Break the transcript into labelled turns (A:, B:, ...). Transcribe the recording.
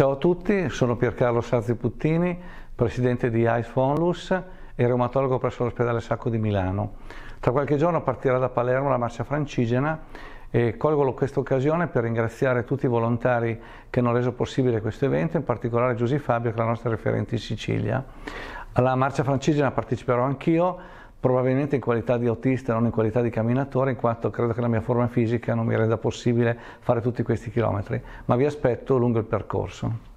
A: Ciao a tutti, sono Piercarlo Sarzi Puttini, presidente di ICE Fonlus e reumatologo presso l'ospedale Sacco di Milano. Tra qualche giorno partirà da Palermo la marcia francigena e colgo questa occasione per ringraziare tutti i volontari che hanno reso possibile questo evento, in particolare Giuseppe Fabio che è la nostra referente in Sicilia. Alla marcia francigena parteciperò anch'io, probabilmente in qualità di autista, non in qualità di camminatore, in quanto credo che la mia forma fisica non mi renda possibile fare tutti questi chilometri, ma vi aspetto lungo il percorso.